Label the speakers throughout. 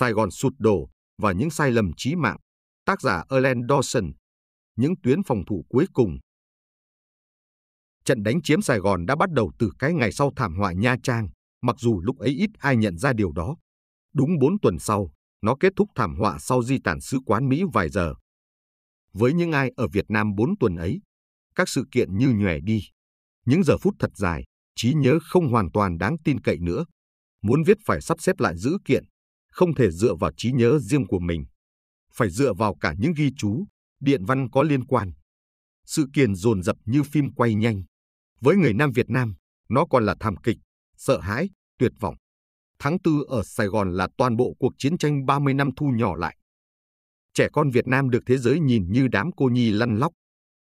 Speaker 1: Sài Gòn sụp đổ và những sai lầm chí mạng, tác giả Erlen Dawson, những tuyến phòng thủ cuối cùng. Trận đánh chiếm Sài Gòn đã bắt đầu từ cái ngày sau thảm họa Nha Trang, mặc dù lúc ấy ít ai nhận ra điều đó. Đúng 4 tuần sau, nó kết thúc thảm họa sau di tản sứ quán Mỹ vài giờ. Với những ai ở Việt Nam 4 tuần ấy, các sự kiện như nhòe đi. Những giờ phút thật dài, trí nhớ không hoàn toàn đáng tin cậy nữa. Muốn viết phải sắp xếp lại dữ kiện, không thể dựa vào trí nhớ riêng của mình, phải dựa vào cả những ghi chú, điện văn có liên quan. Sự kiện dồn dập như phim quay nhanh. Với người Nam Việt Nam, nó còn là thảm kịch, sợ hãi, tuyệt vọng. Tháng Tư ở Sài Gòn là toàn bộ cuộc chiến tranh 30 năm thu nhỏ lại. Trẻ con Việt Nam được thế giới nhìn như đám cô nhi lăn lóc,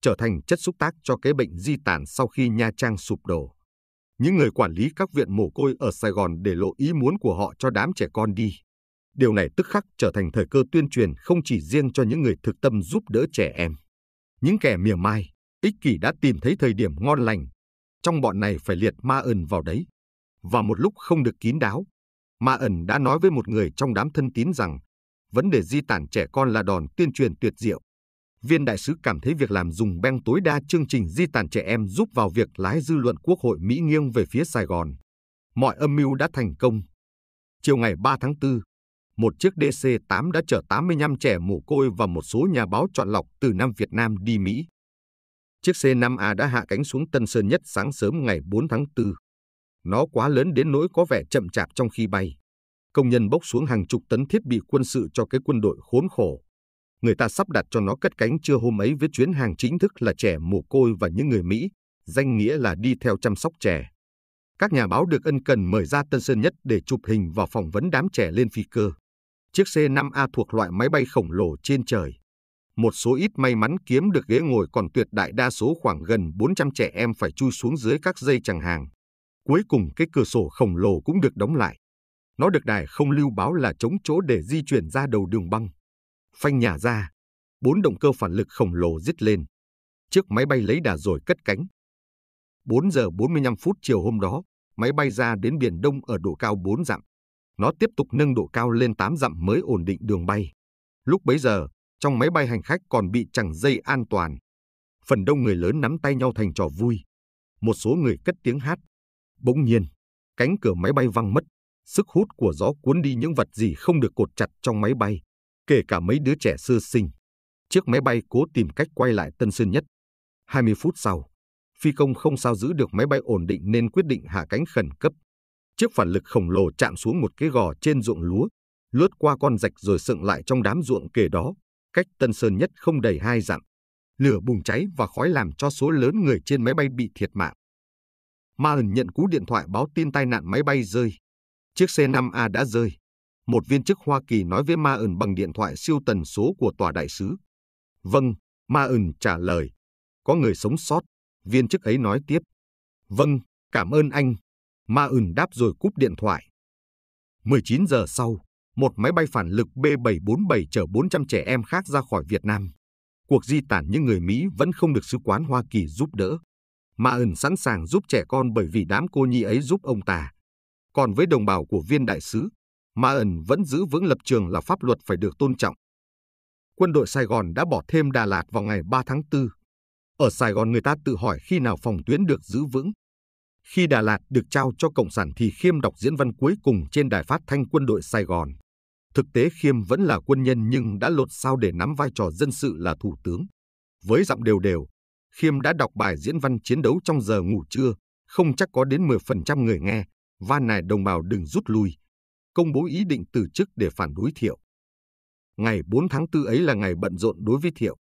Speaker 1: trở thành chất xúc tác cho cái bệnh di tản sau khi Nha Trang sụp đổ. Những người quản lý các viện mồ côi ở Sài Gòn để lộ ý muốn của họ cho đám trẻ con đi. Điều này tức khắc trở thành thời cơ tuyên truyền không chỉ riêng cho những người thực tâm giúp đỡ trẻ em. Những kẻ mỉa mai, ích kỷ đã tìm thấy thời điểm ngon lành. Trong bọn này phải liệt ma ẩn vào đấy. Và một lúc không được kín đáo, ma ẩn đã nói với một người trong đám thân tín rằng vấn đề di tản trẻ con là đòn tuyên truyền tuyệt diệu. Viên đại sứ cảm thấy việc làm dùng beng tối đa chương trình di tản trẻ em giúp vào việc lái dư luận quốc hội Mỹ nghiêng về phía Sài Gòn. Mọi âm mưu đã thành công. Chiều ngày 3 tháng 4, một chiếc DC-8 đã chở 85 trẻ mồ côi và một số nhà báo chọn lọc từ Nam Việt Nam đi Mỹ. Chiếc C-5A đã hạ cánh xuống Tân Sơn Nhất sáng sớm ngày 4 tháng 4. Nó quá lớn đến nỗi có vẻ chậm chạp trong khi bay. Công nhân bốc xuống hàng chục tấn thiết bị quân sự cho cái quân đội khốn khổ. Người ta sắp đặt cho nó cất cánh chưa hôm ấy với chuyến hàng chính thức là trẻ mồ côi và những người Mỹ, danh nghĩa là đi theo chăm sóc trẻ. Các nhà báo được ân cần mời ra Tân Sơn Nhất để chụp hình và phỏng vấn đám trẻ lên phi cơ chiếc C-5A thuộc loại máy bay khổng lồ trên trời. Một số ít may mắn kiếm được ghế ngồi còn tuyệt đại đa số khoảng gần 400 trẻ em phải chui xuống dưới các dây chẳng hàng. Cuối cùng cái cửa sổ khổng lồ cũng được đóng lại. Nó được đài không lưu báo là chống chỗ để di chuyển ra đầu đường băng. Phanh nhà ra, bốn động cơ phản lực khổng lồ dứt lên. Chiếc máy bay lấy đà rồi cất cánh. 4 giờ 45 phút chiều hôm đó, máy bay ra đến Biển Đông ở độ cao 4 dặm nó tiếp tục nâng độ cao lên 8 dặm mới ổn định đường bay. Lúc bấy giờ, trong máy bay hành khách còn bị chẳng dây an toàn. Phần đông người lớn nắm tay nhau thành trò vui. Một số người cất tiếng hát. Bỗng nhiên, cánh cửa máy bay văng mất. Sức hút của gió cuốn đi những vật gì không được cột chặt trong máy bay, kể cả mấy đứa trẻ sơ sinh. Chiếc máy bay cố tìm cách quay lại Tân Sơn Nhất. 20 phút sau, phi công không sao giữ được máy bay ổn định nên quyết định hạ cánh khẩn cấp. Chiếc phản lực khổng lồ chạm xuống một cái gò trên ruộng lúa, lướt qua con rạch rồi sựng lại trong đám ruộng kề đó, cách Tân Sơn nhất không đầy hai dặm. Lửa bùng cháy và khói làm cho số lớn người trên máy bay bị thiệt mạng. Ma nhận cú điện thoại báo tin tai nạn máy bay rơi. Chiếc C-5A đã rơi. Một viên chức Hoa Kỳ nói với Ma bằng điện thoại siêu tần số của tòa đại sứ. Vâng, Ma trả lời. Có người sống sót. Viên chức ấy nói tiếp. Vâng, cảm ơn anh. Ma Ưn đáp rồi cúp điện thoại. 19 giờ sau, một máy bay phản lực B-747 chở 400 trẻ em khác ra khỏi Việt Nam. Cuộc di tản những người Mỹ vẫn không được Sứ quán Hoa Kỳ giúp đỡ. Ma Ưn sẵn sàng giúp trẻ con bởi vì đám cô nhi ấy giúp ông ta. Còn với đồng bào của viên đại sứ, Ma Ẩn vẫn giữ vững lập trường là pháp luật phải được tôn trọng. Quân đội Sài Gòn đã bỏ thêm Đà Lạt vào ngày 3 tháng 4. Ở Sài Gòn người ta tự hỏi khi nào phòng tuyến được giữ vững. Khi Đà Lạt được trao cho Cộng sản thì Khiêm đọc diễn văn cuối cùng trên đài phát thanh quân đội Sài Gòn. Thực tế Khiêm vẫn là quân nhân nhưng đã lột sao để nắm vai trò dân sự là thủ tướng. Với giọng đều đều, Khiêm đã đọc bài diễn văn chiến đấu trong giờ ngủ trưa, không chắc có đến 10% người nghe, van nài đồng bào đừng rút lui, công bố ý định từ chức để phản đối Thiệu. Ngày 4 tháng 4 ấy là ngày bận rộn đối với Thiệu.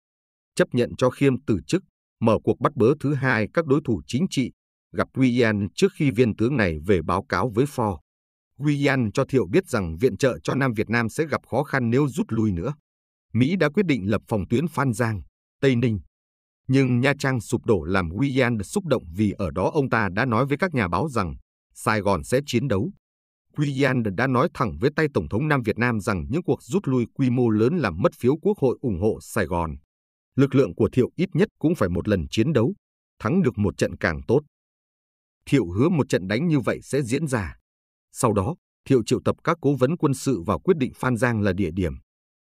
Speaker 1: Chấp nhận cho Khiêm từ chức, mở cuộc bắt bớ thứ hai các đối thủ chính trị gặp Guyan trước khi viên tướng này về báo cáo với Ford. Guyan cho Thiệu biết rằng viện trợ cho Nam Việt Nam sẽ gặp khó khăn nếu rút lui nữa. Mỹ đã quyết định lập phòng tuyến Phan Giang, Tây Ninh. Nhưng Nha Trang sụp đổ làm Guyan xúc động vì ở đó ông ta đã nói với các nhà báo rằng Sài Gòn sẽ chiến đấu. Guyan đã nói thẳng với tay Tổng thống Nam Việt Nam rằng những cuộc rút lui quy mô lớn làm mất phiếu quốc hội ủng hộ Sài Gòn. Lực lượng của Thiệu ít nhất cũng phải một lần chiến đấu, thắng được một trận càng tốt. Thiệu hứa một trận đánh như vậy sẽ diễn ra. Sau đó, Thiệu triệu tập các cố vấn quân sự và quyết định Phan Giang là địa điểm.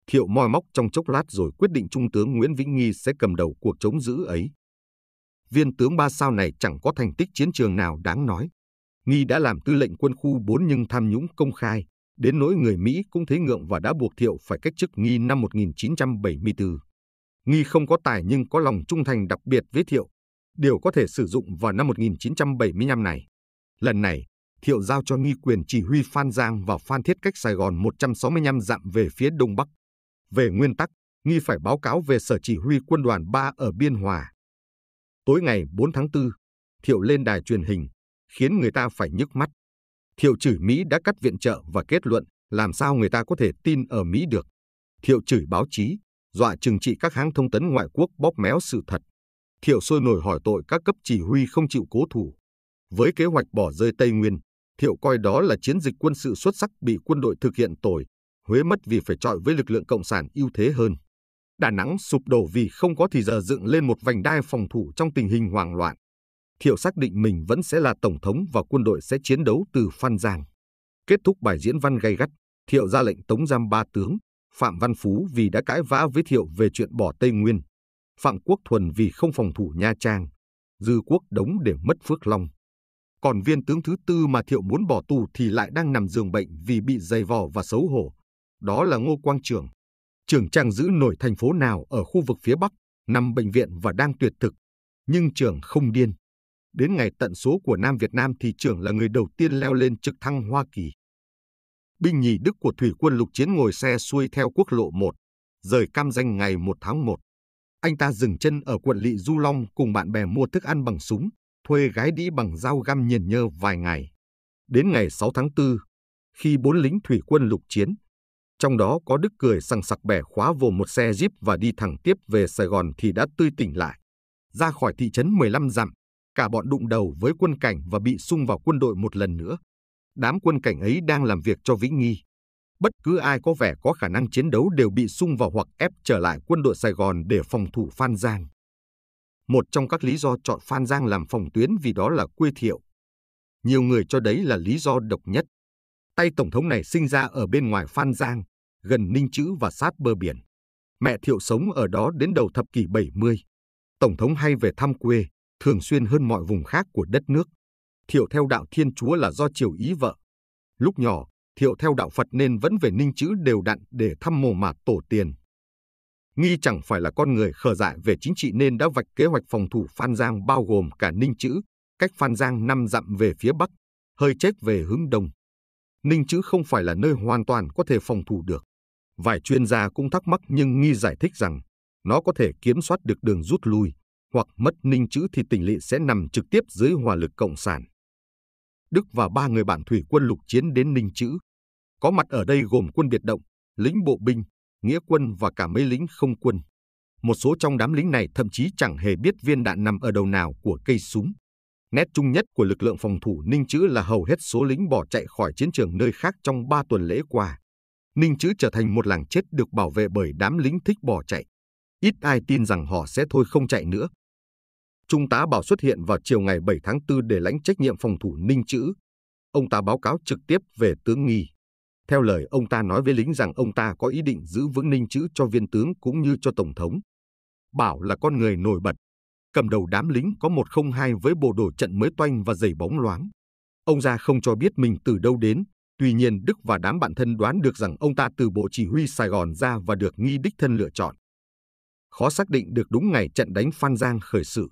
Speaker 1: Thiệu moi móc trong chốc lát rồi quyết định Trung tướng Nguyễn Vĩnh Nghi sẽ cầm đầu cuộc chống giữ ấy. Viên tướng ba sao này chẳng có thành tích chiến trường nào đáng nói. Nghi đã làm tư lệnh quân khu 4 nhưng tham nhũng công khai, đến nỗi người Mỹ cũng thấy ngượng và đã buộc Thiệu phải cách chức Nghi năm 1974. Nghi không có tài nhưng có lòng trung thành đặc biệt với Thiệu, đều có thể sử dụng vào năm 1975 này. Lần này, Thiệu giao cho nghi quyền chỉ huy Phan Giang và Phan Thiết cách Sài Gòn 165 dặm về phía đông bắc. Về nguyên tắc, nghi phải báo cáo về sở chỉ huy quân đoàn 3 ở Biên Hòa. Tối ngày 4 tháng 4, Thiệu lên đài truyền hình, khiến người ta phải nhức mắt. Thiệu chửi Mỹ đã cắt viện trợ và kết luận làm sao người ta có thể tin ở Mỹ được. Thiệu chửi báo chí, dọa trừng trị các hãng thông tấn ngoại quốc bóp méo sự thật. Thiệu sôi nổi hỏi tội các cấp chỉ huy không chịu cố thủ. Với kế hoạch bỏ rơi Tây Nguyên, Thiệu coi đó là chiến dịch quân sự xuất sắc bị quân đội thực hiện tồi, Huế mất vì phải chọi với lực lượng cộng sản ưu thế hơn. Đà Nẵng sụp đổ vì không có thì giờ dựng lên một vành đai phòng thủ trong tình hình hoang loạn. Thiệu xác định mình vẫn sẽ là tổng thống và quân đội sẽ chiến đấu từ Phan Giang. Kết thúc bài diễn văn gay gắt, Thiệu ra lệnh tống giam ba tướng, Phạm Văn Phú vì đã cãi vã với Thiệu về chuyện bỏ Tây Nguyên, Phạm Quốc Thuần vì không phòng thủ Nha Trang, Dư Quốc đống để mất Phước Long. Còn viên tướng thứ tư mà Thiệu muốn bỏ tù thì lại đang nằm giường bệnh vì bị dày vò và xấu hổ. Đó là Ngô Quang Trường. Trường Trang giữ nổi thành phố nào ở khu vực phía Bắc, nằm bệnh viện và đang tuyệt thực. Nhưng Trường không điên. Đến ngày tận số của Nam Việt Nam thì Trường là người đầu tiên leo lên trực thăng Hoa Kỳ. Binh nhì Đức của thủy quân lục chiến ngồi xe xuôi theo quốc lộ 1, rời cam danh ngày 1 tháng 1. Anh ta dừng chân ở quận Lị Du Long cùng bạn bè mua thức ăn bằng súng, thuê gái đĩ bằng dao găm nhiền nhơ vài ngày. Đến ngày 6 tháng 4, khi bốn lính thủy quân lục chiến, trong đó có Đức cười sằng sặc bẻ khóa vô một xe jeep và đi thẳng tiếp về Sài Gòn thì đã tươi tỉnh lại. Ra khỏi thị trấn 15 dặm, cả bọn đụng đầu với quân cảnh và bị sung vào quân đội một lần nữa. Đám quân cảnh ấy đang làm việc cho Vĩnh Nghi bất cứ ai có vẻ có khả năng chiến đấu đều bị sung vào hoặc ép trở lại quân đội Sài Gòn để phòng thủ Phan Giang. Một trong các lý do chọn Phan Giang làm phòng tuyến vì đó là quê thiệu. Nhiều người cho đấy là lý do độc nhất. Tay Tổng thống này sinh ra ở bên ngoài Phan Giang, gần Ninh Chữ và sát bờ biển. Mẹ thiệu sống ở đó đến đầu thập kỷ 70. Tổng thống hay về thăm quê, thường xuyên hơn mọi vùng khác của đất nước. Thiệu theo đạo Thiên Chúa là do triều ý vợ. Lúc nhỏ, thiệu theo đạo Phật nên vẫn về ninh chữ đều đặn để thăm mồ mả tổ tiền. Nghi chẳng phải là con người khờ dại về chính trị nên đã vạch kế hoạch phòng thủ Phan Giang bao gồm cả ninh chữ, cách Phan Giang năm dặm về phía bắc, hơi chết về hướng đông. Ninh chữ không phải là nơi hoàn toàn có thể phòng thủ được. Vài chuyên gia cũng thắc mắc nhưng Nghi giải thích rằng nó có thể kiểm soát được đường rút lui, hoặc mất ninh chữ thì tỉnh lỵ sẽ nằm trực tiếp dưới hòa lực cộng sản. Đức và ba người bạn thủy quân lục chiến đến Ninh Chữ. Có mặt ở đây gồm quân biệt động, lính bộ binh, nghĩa quân và cả mấy lính không quân. Một số trong đám lính này thậm chí chẳng hề biết viên đạn nằm ở đầu nào của cây súng. Nét chung nhất của lực lượng phòng thủ Ninh Chữ là hầu hết số lính bỏ chạy khỏi chiến trường nơi khác trong ba tuần lễ qua. Ninh Chữ trở thành một làng chết được bảo vệ bởi đám lính thích bỏ chạy. Ít ai tin rằng họ sẽ thôi không chạy nữa Trung tá Bảo xuất hiện vào chiều ngày 7 tháng 4 để lãnh trách nhiệm phòng thủ Ninh Chữ. Ông ta báo cáo trực tiếp về tướng Nghi. Theo lời ông ta nói với lính rằng ông ta có ý định giữ vững Ninh Chữ cho viên tướng cũng như cho Tổng thống. Bảo là con người nổi bật. Cầm đầu đám lính có 102 với bộ đồ trận mới toanh và giày bóng loáng. Ông ra không cho biết mình từ đâu đến, tuy nhiên Đức và đám bạn thân đoán được rằng ông ta từ bộ chỉ huy Sài Gòn ra và được nghi đích thân lựa chọn khó xác định được đúng ngày trận đánh Phan Giang khởi sự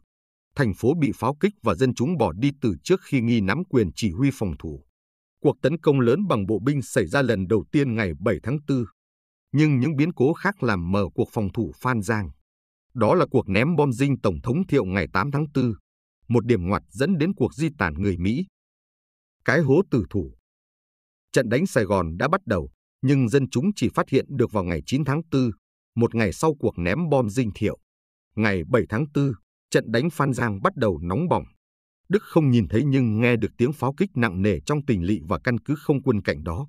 Speaker 1: thành phố bị pháo kích và dân chúng bỏ đi từ trước khi nghi nắm quyền chỉ huy phòng thủ. Cuộc tấn công lớn bằng bộ binh xảy ra lần đầu tiên ngày 7 tháng 4, nhưng những biến cố khác làm mở cuộc phòng thủ Phan Giang. Đó là cuộc ném bom dinh Tổng thống Thiệu ngày 8 tháng 4, một điểm ngoặt dẫn đến cuộc di tản người Mỹ. Cái hố tử thủ Trận đánh Sài Gòn đã bắt đầu, nhưng dân chúng chỉ phát hiện được vào ngày 9 tháng 4, một ngày sau cuộc ném bom dinh Thiệu. Ngày 7 tháng 4, trận đánh Phan Giang bắt đầu nóng bỏng. Đức không nhìn thấy nhưng nghe được tiếng pháo kích nặng nề trong tình lỵ và căn cứ không quân cạnh đó.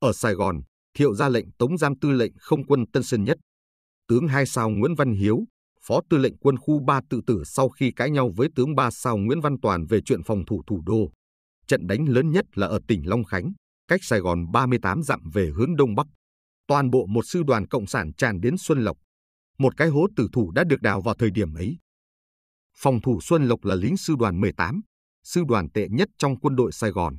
Speaker 1: Ở Sài Gòn, Thiệu ra lệnh tống giam tư lệnh không quân Tân Sơn Nhất. Tướng hai sao Nguyễn Văn Hiếu, phó tư lệnh quân khu 3 tự tử sau khi cãi nhau với tướng ba sao Nguyễn Văn Toàn về chuyện phòng thủ thủ đô. Trận đánh lớn nhất là ở tỉnh Long Khánh, cách Sài Gòn 38 dặm về hướng Đông Bắc. Toàn bộ một sư đoàn Cộng sản tràn đến Xuân Lộc. Một cái hố tử thủ đã được đào vào thời điểm ấy phòng thủ Xuân Lộc là lính sư đoàn 18, sư đoàn tệ nhất trong quân đội Sài Gòn.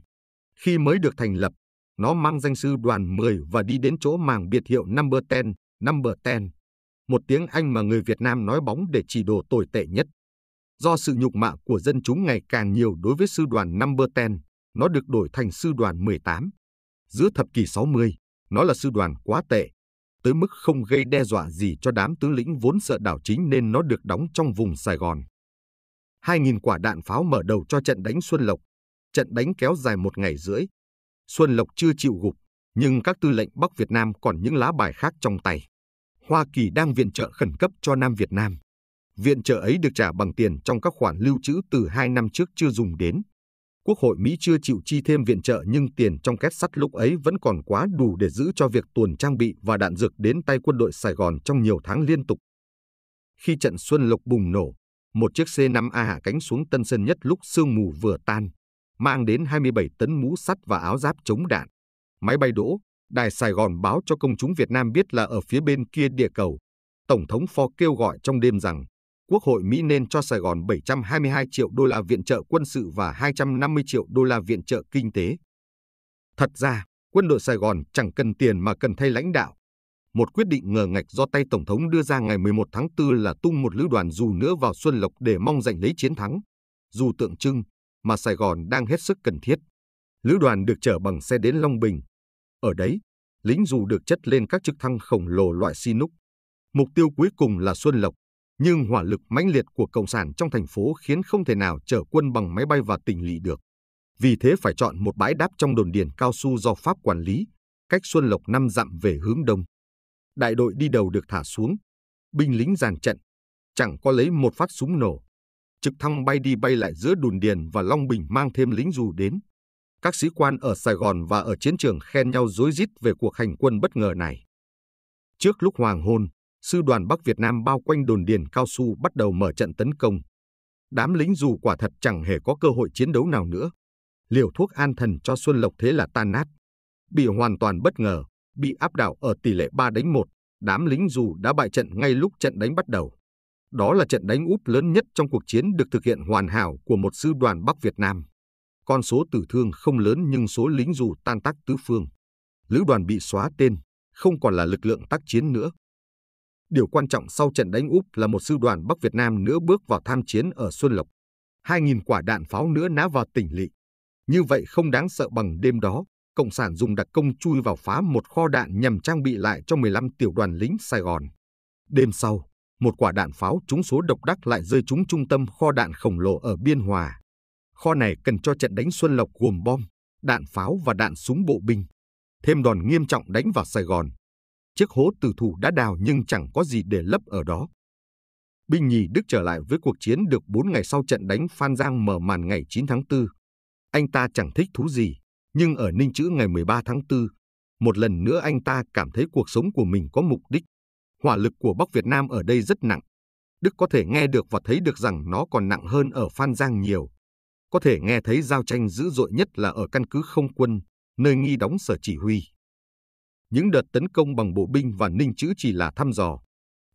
Speaker 1: Khi mới được thành lập, nó mang danh sư đoàn 10 và đi đến chỗ màng biệt hiệu Number 10, Number 10, một tiếng Anh mà người Việt Nam nói bóng để chỉ đồ tồi tệ nhất. Do sự nhục mạ của dân chúng ngày càng nhiều đối với sư đoàn Number 10, nó được đổi thành sư đoàn 18. Giữa thập kỷ 60, nó là sư đoàn quá tệ, tới mức không gây đe dọa gì cho đám tướng lĩnh vốn sợ đảo chính nên nó được đóng trong vùng Sài Gòn. 2.000 quả đạn pháo mở đầu cho trận đánh Xuân Lộc. Trận đánh kéo dài một ngày rưỡi. Xuân Lộc chưa chịu gục, nhưng các tư lệnh Bắc Việt Nam còn những lá bài khác trong tay. Hoa Kỳ đang viện trợ khẩn cấp cho Nam Việt Nam. Viện trợ ấy được trả bằng tiền trong các khoản lưu trữ từ hai năm trước chưa dùng đến. Quốc hội Mỹ chưa chịu chi thêm viện trợ nhưng tiền trong két sắt lúc ấy vẫn còn quá đủ để giữ cho việc tuồn trang bị và đạn dược đến tay quân đội Sài Gòn trong nhiều tháng liên tục. Khi trận Xuân Lộc bùng nổ, một chiếc C5A hạ cánh xuống Tân Sơn Nhất lúc sương mù vừa tan, mang đến 27 tấn mũ sắt và áo giáp chống đạn. Máy bay đỗ, Đài Sài Gòn báo cho công chúng Việt Nam biết là ở phía bên kia địa cầu. Tổng thống Ford kêu gọi trong đêm rằng Quốc hội Mỹ nên cho Sài Gòn 722 triệu đô la viện trợ quân sự và 250 triệu đô la viện trợ kinh tế. Thật ra, quân đội Sài Gòn chẳng cần tiền mà cần thay lãnh đạo, một quyết định ngờ ngạch do tay Tổng thống đưa ra ngày 11 tháng 4 là tung một lữ đoàn dù nữa vào Xuân Lộc để mong giành lấy chiến thắng, dù tượng trưng mà Sài Gòn đang hết sức cần thiết. Lữ đoàn được chở bằng xe đến Long Bình. Ở đấy, lính dù được chất lên các trực thăng khổng lồ loại Sinuk. Mục tiêu cuối cùng là Xuân Lộc, nhưng hỏa lực mãnh liệt của Cộng sản trong thành phố khiến không thể nào chở quân bằng máy bay và tỉnh lỵ được. Vì thế phải chọn một bãi đáp trong đồn điền cao su do Pháp quản lý, cách Xuân Lộc năm dặm về hướng đông đại đội đi đầu được thả xuống. Binh lính dàn trận, chẳng có lấy một phát súng nổ. Trực thăng bay đi bay lại giữa Đồn Điền và Long Bình mang thêm lính dù đến. Các sĩ quan ở Sài Gòn và ở chiến trường khen nhau rối rít về cuộc hành quân bất ngờ này. Trước lúc hoàng hôn, sư đoàn Bắc Việt Nam bao quanh đồn điền cao su bắt đầu mở trận tấn công. Đám lính dù quả thật chẳng hề có cơ hội chiến đấu nào nữa. Liều thuốc an thần cho Xuân Lộc thế là tan nát. Bị hoàn toàn bất ngờ, bị áp đảo ở tỷ lệ 3 đánh 1, đám lính dù đã bại trận ngay lúc trận đánh bắt đầu. Đó là trận đánh úp lớn nhất trong cuộc chiến được thực hiện hoàn hảo của một sư đoàn Bắc Việt Nam. Con số tử thương không lớn nhưng số lính dù tan tác tứ phương. Lữ đoàn bị xóa tên, không còn là lực lượng tác chiến nữa. Điều quan trọng sau trận đánh úp là một sư đoàn Bắc Việt Nam nữa bước vào tham chiến ở Xuân Lộc. 2.000 quả đạn pháo nữa ná vào tỉnh lỵ. Như vậy không đáng sợ bằng đêm đó, Cộng sản dùng đặc công chui vào phá một kho đạn nhằm trang bị lại cho 15 tiểu đoàn lính Sài Gòn. Đêm sau, một quả đạn pháo trúng số độc đắc lại rơi trúng trung tâm kho đạn khổng lồ ở Biên Hòa. Kho này cần cho trận đánh Xuân Lộc gồm bom, đạn pháo và đạn súng bộ binh. Thêm đòn nghiêm trọng đánh vào Sài Gòn. Chiếc hố tử thủ đã đào nhưng chẳng có gì để lấp ở đó. Binh nhì Đức trở lại với cuộc chiến được 4 ngày sau trận đánh Phan Giang mở màn ngày 9 tháng 4. Anh ta chẳng thích thú gì, nhưng ở Ninh Chữ ngày 13 tháng 4, một lần nữa anh ta cảm thấy cuộc sống của mình có mục đích. Hỏa lực của Bắc Việt Nam ở đây rất nặng. Đức có thể nghe được và thấy được rằng nó còn nặng hơn ở Phan Giang nhiều. Có thể nghe thấy giao tranh dữ dội nhất là ở căn cứ không quân, nơi nghi đóng sở chỉ huy. Những đợt tấn công bằng bộ binh và ninh chữ chỉ là thăm dò.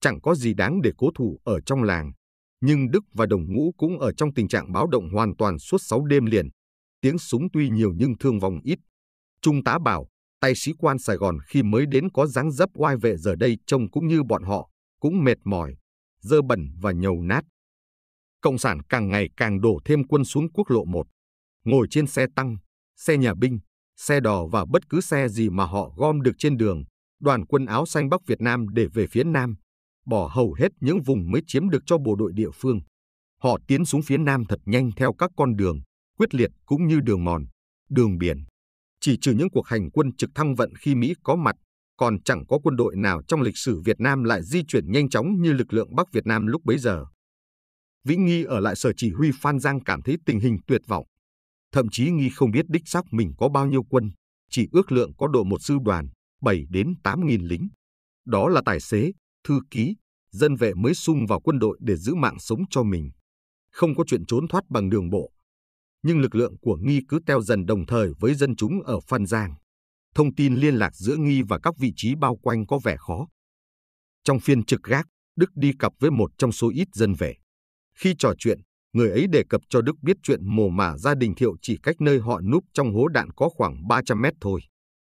Speaker 1: Chẳng có gì đáng để cố thủ ở trong làng. Nhưng Đức và đồng ngũ cũng ở trong tình trạng báo động hoàn toàn suốt 6 đêm liền. Tiếng súng tuy nhiều nhưng thương vong ít. Trung tá bảo, tay sĩ quan Sài Gòn khi mới đến có dáng dấp oai vệ giờ đây trông cũng như bọn họ, cũng mệt mỏi, dơ bẩn và nhầu nát. Cộng sản càng ngày càng đổ thêm quân xuống quốc lộ 1. Ngồi trên xe tăng, xe nhà binh, xe đò và bất cứ xe gì mà họ gom được trên đường, đoàn quân áo xanh Bắc Việt Nam để về phía Nam, bỏ hầu hết những vùng mới chiếm được cho bộ đội địa phương. Họ tiến xuống phía Nam thật nhanh theo các con đường, quyết liệt cũng như đường mòn, đường biển. Chỉ trừ những cuộc hành quân trực thăng vận khi Mỹ có mặt, còn chẳng có quân đội nào trong lịch sử Việt Nam lại di chuyển nhanh chóng như lực lượng Bắc Việt Nam lúc bấy giờ. Vĩ Nghi ở lại sở chỉ huy Phan Giang cảm thấy tình hình tuyệt vọng. Thậm chí Nghi không biết đích xác mình có bao nhiêu quân, chỉ ước lượng có độ một sư đoàn, 7 đến 8 nghìn lính. Đó là tài xế, thư ký, dân vệ mới sung vào quân đội để giữ mạng sống cho mình. Không có chuyện trốn thoát bằng đường bộ, nhưng lực lượng của Nghi cứ teo dần đồng thời với dân chúng ở Phan Giang. Thông tin liên lạc giữa Nghi và các vị trí bao quanh có vẻ khó. Trong phiên trực gác, Đức đi cặp với một trong số ít dân về. Khi trò chuyện, người ấy đề cập cho Đức biết chuyện mồ mả gia đình Thiệu chỉ cách nơi họ núp trong hố đạn có khoảng 300 mét thôi.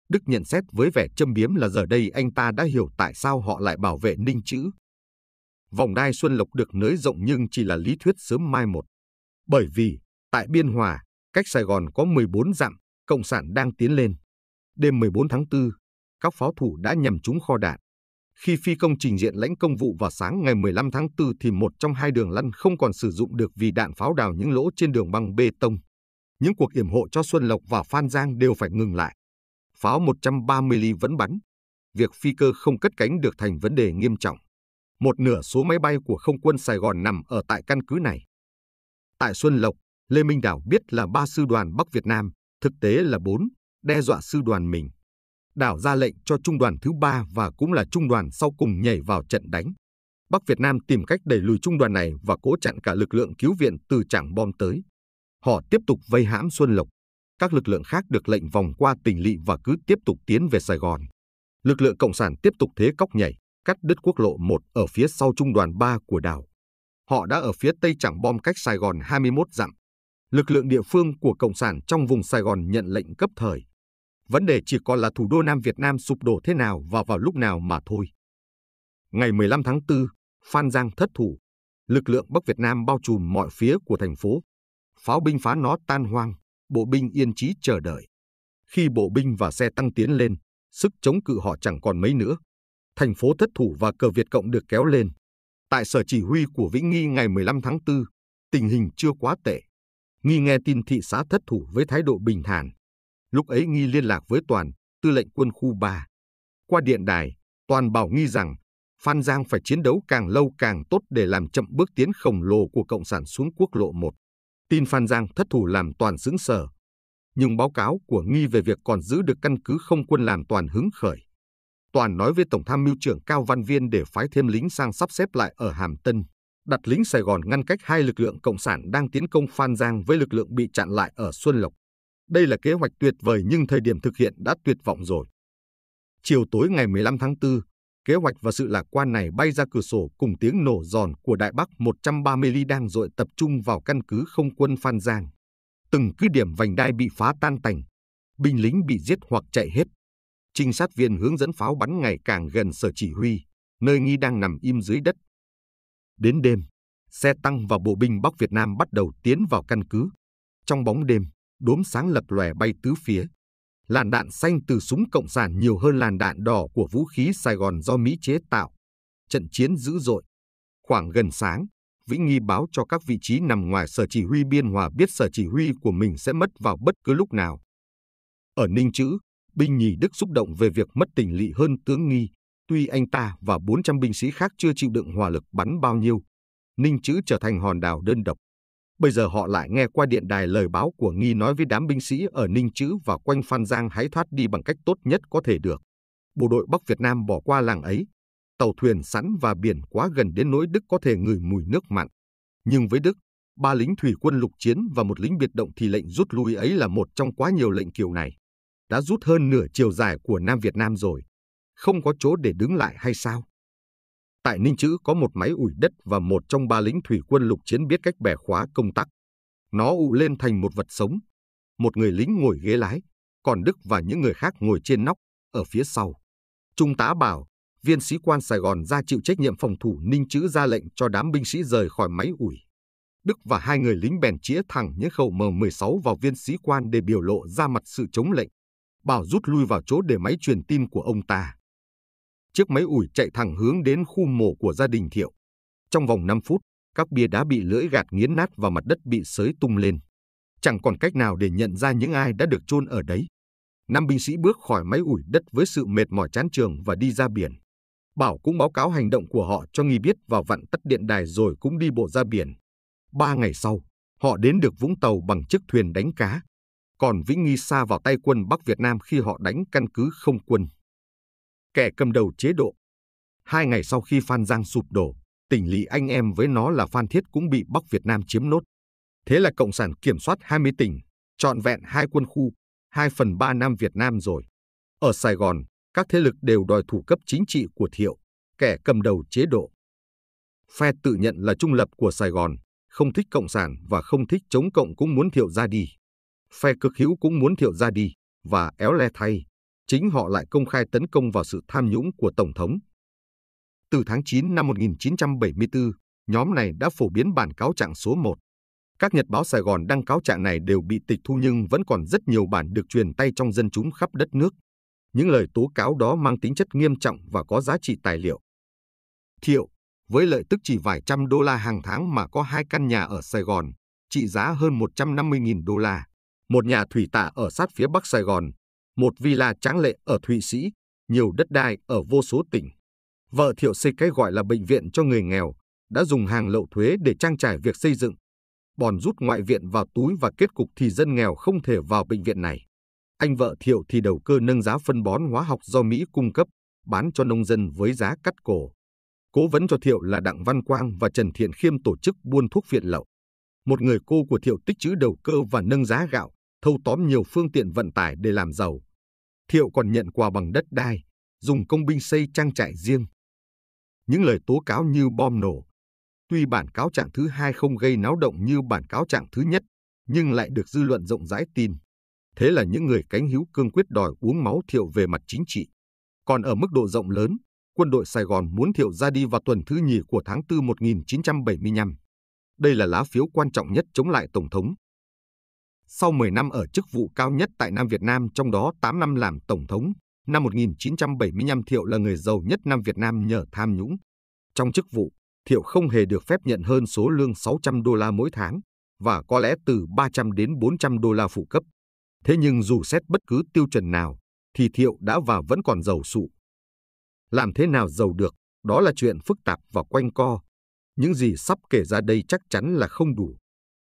Speaker 1: Đức nhận xét với vẻ châm biếm là giờ đây anh ta đã hiểu tại sao họ lại bảo vệ Ninh Chữ. Vòng đai Xuân Lộc được nới rộng nhưng chỉ là lý thuyết sớm mai một. Bởi vì, Tại Biên Hòa, cách Sài Gòn có 14 dặm, Cộng sản đang tiến lên. Đêm 14 tháng 4, các pháo thủ đã nhầm trúng kho đạn. Khi phi công trình diện lãnh công vụ vào sáng ngày 15 tháng 4 thì một trong hai đường lăn không còn sử dụng được vì đạn pháo đào những lỗ trên đường băng bê tông. Những cuộc yểm hộ cho Xuân Lộc và Phan Giang đều phải ngừng lại. Pháo 130 ly vẫn bắn. Việc phi cơ không cất cánh được thành vấn đề nghiêm trọng. Một nửa số máy bay của không quân Sài Gòn nằm ở tại căn cứ này. Tại Xuân Lộc, Lê Minh Đảo biết là ba sư đoàn Bắc Việt Nam, thực tế là bốn, đe dọa sư đoàn mình. Đảo ra lệnh cho trung đoàn thứ ba và cũng là trung đoàn sau cùng nhảy vào trận đánh. Bắc Việt Nam tìm cách đẩy lùi trung đoàn này và cố chặn cả lực lượng cứu viện từ trảng bom tới. Họ tiếp tục vây hãm Xuân Lộc. Các lực lượng khác được lệnh vòng qua tỉnh lỵ và cứ tiếp tục tiến về Sài Gòn. Lực lượng Cộng sản tiếp tục thế cóc nhảy, cắt đứt quốc lộ 1 ở phía sau trung đoàn 3 của đảo. Họ đã ở phía tây trảng bom cách Sài Gòn 21 dặm lực lượng địa phương của Cộng sản trong vùng Sài Gòn nhận lệnh cấp thời. Vấn đề chỉ còn là thủ đô Nam Việt Nam sụp đổ thế nào và vào lúc nào mà thôi. Ngày 15 tháng 4, Phan Giang thất thủ. Lực lượng Bắc Việt Nam bao trùm mọi phía của thành phố. Pháo binh phá nó tan hoang, bộ binh yên trí chờ đợi. Khi bộ binh và xe tăng tiến lên, sức chống cự họ chẳng còn mấy nữa. Thành phố thất thủ và cờ Việt Cộng được kéo lên. Tại sở chỉ huy của Vĩnh Nghi ngày 15 tháng 4, tình hình chưa quá tệ. Nghi nghe tin thị xã thất thủ với thái độ bình thản. Lúc ấy Nghi liên lạc với Toàn, tư lệnh quân khu 3. Qua điện đài, Toàn bảo Nghi rằng Phan Giang phải chiến đấu càng lâu càng tốt để làm chậm bước tiến khổng lồ của Cộng sản xuống quốc lộ 1. Tin Phan Giang thất thủ làm Toàn sững sờ. Nhưng báo cáo của Nghi về việc còn giữ được căn cứ không quân làm Toàn hứng khởi. Toàn nói với Tổng tham mưu trưởng Cao Văn Viên để phái thêm lính sang sắp xếp lại ở Hàm Tân đặt lính Sài Gòn ngăn cách hai lực lượng Cộng sản đang tiến công Phan Giang với lực lượng bị chặn lại ở Xuân Lộc. Đây là kế hoạch tuyệt vời nhưng thời điểm thực hiện đã tuyệt vọng rồi. Chiều tối ngày 15 tháng 4, kế hoạch và sự lạc quan này bay ra cửa sổ cùng tiếng nổ giòn của Đại Bắc 130 ly đang dội tập trung vào căn cứ không quân Phan Giang. Từng cứ điểm vành đai bị phá tan tành, binh lính bị giết hoặc chạy hết. Trinh sát viên hướng dẫn pháo bắn ngày càng gần sở chỉ huy, nơi nghi đang nằm im dưới đất Đến đêm, xe tăng và bộ binh Bắc Việt Nam bắt đầu tiến vào căn cứ. Trong bóng đêm, đốm sáng lập lòe bay tứ phía. Làn đạn xanh từ súng cộng sản nhiều hơn làn đạn đỏ của vũ khí Sài Gòn do Mỹ chế tạo. Trận chiến dữ dội. Khoảng gần sáng, Vĩnh Nghi báo cho các vị trí nằm ngoài sở chỉ huy biên hòa biết sở chỉ huy của mình sẽ mất vào bất cứ lúc nào. Ở Ninh Chữ, binh nhì Đức xúc động về việc mất tình lỵ hơn tướng Nghi, Tuy anh ta và 400 binh sĩ khác chưa chịu đựng hỏa lực bắn bao nhiêu, Ninh Chữ trở thành hòn đảo đơn độc. Bây giờ họ lại nghe qua điện đài lời báo của Nghi nói với đám binh sĩ ở Ninh Chữ và quanh Phan Giang hãy thoát đi bằng cách tốt nhất có thể được. Bộ đội Bắc Việt Nam bỏ qua làng ấy, tàu thuyền sẵn và biển quá gần đến nỗi Đức có thể ngửi mùi nước mặn. Nhưng với Đức, ba lính thủy quân lục chiến và một lính biệt động thì lệnh rút lui ấy là một trong quá nhiều lệnh kiểu này. Đã rút hơn nửa chiều dài của Nam Việt Nam rồi không có chỗ để đứng lại hay sao? Tại Ninh Chữ có một máy ủi đất và một trong ba lính thủy quân lục chiến biết cách bẻ khóa công tắc. Nó ụ lên thành một vật sống. Một người lính ngồi ghế lái, còn Đức và những người khác ngồi trên nóc, ở phía sau. Trung tá bảo, viên sĩ quan Sài Gòn ra chịu trách nhiệm phòng thủ Ninh Chữ ra lệnh cho đám binh sĩ rời khỏi máy ủi. Đức và hai người lính bèn chĩa thẳng những khẩu M16 vào viên sĩ quan để biểu lộ ra mặt sự chống lệnh. Bảo rút lui vào chỗ để máy truyền tin của ông ta chiếc máy ủi chạy thẳng hướng đến khu mộ của gia đình Thiệu. Trong vòng 5 phút, các bia đá bị lưỡi gạt nghiến nát và mặt đất bị sới tung lên. Chẳng còn cách nào để nhận ra những ai đã được chôn ở đấy. Năm binh sĩ bước khỏi máy ủi đất với sự mệt mỏi chán trường và đi ra biển. Bảo cũng báo cáo hành động của họ cho nghi biết và vặn tắt điện đài rồi cũng đi bộ ra biển. Ba ngày sau, họ đến được Vũng Tàu bằng chiếc thuyền đánh cá. Còn Vĩnh Nghi xa vào tay quân Bắc Việt Nam khi họ đánh căn cứ không quân kẻ cầm đầu chế độ. Hai ngày sau khi Phan Giang sụp đổ, tỉnh lỵ anh em với nó là Phan Thiết cũng bị Bắc Việt Nam chiếm nốt. Thế là Cộng sản kiểm soát 20 tỉnh, trọn vẹn hai quân khu, 2 phần 3 Nam Việt Nam rồi. Ở Sài Gòn, các thế lực đều đòi thủ cấp chính trị của Thiệu, kẻ cầm đầu chế độ. Phe tự nhận là trung lập của Sài Gòn, không thích Cộng sản và không thích chống Cộng cũng muốn Thiệu ra đi. Phe cực hữu cũng muốn Thiệu ra đi, và éo le thay, chính họ lại công khai tấn công vào sự tham nhũng của Tổng thống. Từ tháng 9 năm 1974, nhóm này đã phổ biến bản cáo trạng số 1. Các nhật báo Sài Gòn đăng cáo trạng này đều bị tịch thu nhưng vẫn còn rất nhiều bản được truyền tay trong dân chúng khắp đất nước. Những lời tố cáo đó mang tính chất nghiêm trọng và có giá trị tài liệu. Thiệu, với lợi tức chỉ vài trăm đô la hàng tháng mà có hai căn nhà ở Sài Gòn, trị giá hơn 150.000 đô la, một nhà thủy tạ ở sát phía bắc Sài Gòn, một villa tráng lệ ở Thụy Sĩ, nhiều đất đai ở vô số tỉnh. Vợ Thiệu xây cái gọi là bệnh viện cho người nghèo, đã dùng hàng lậu thuế để trang trải việc xây dựng. Bòn rút ngoại viện vào túi và kết cục thì dân nghèo không thể vào bệnh viện này. Anh vợ Thiệu thì đầu cơ nâng giá phân bón hóa học do Mỹ cung cấp, bán cho nông dân với giá cắt cổ. Cố vấn cho Thiệu là Đặng Văn Quang và Trần Thiện Khiêm tổ chức buôn thuốc viện lậu. Một người cô của Thiệu tích chữ đầu cơ và nâng giá gạo, thâu tóm nhiều phương tiện vận tải để làm giàu. Thiệu còn nhận quà bằng đất đai, dùng công binh xây trang trại riêng. Những lời tố cáo như bom nổ, tuy bản cáo trạng thứ hai không gây náo động như bản cáo trạng thứ nhất, nhưng lại được dư luận rộng rãi tin. Thế là những người cánh hữu cương quyết đòi uống máu Thiệu về mặt chính trị. Còn ở mức độ rộng lớn, quân đội Sài Gòn muốn Thiệu ra đi vào tuần thứ nhì của tháng 4 1975. Đây là lá phiếu quan trọng nhất chống lại Tổng thống, sau 10 năm ở chức vụ cao nhất tại Nam Việt Nam trong đó 8 năm làm Tổng thống, năm 1975 Thiệu là người giàu nhất Nam Việt Nam nhờ tham nhũng. Trong chức vụ, Thiệu không hề được phép nhận hơn số lương 600 đô la mỗi tháng và có lẽ từ 300 đến 400 đô la phụ cấp. Thế nhưng dù xét bất cứ tiêu chuẩn nào, thì Thiệu đã và vẫn còn giàu sụ. Làm thế nào giàu được, đó là chuyện phức tạp và quanh co. Những gì sắp kể ra đây chắc chắn là không đủ